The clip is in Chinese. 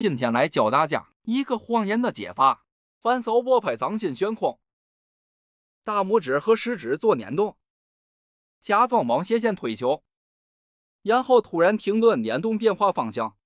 今天来教大家一个谎言的解法。反手握拍，掌心悬空，大拇指和食指做捻动，假装往斜线推球，然后突然停顿，捻动变化方向。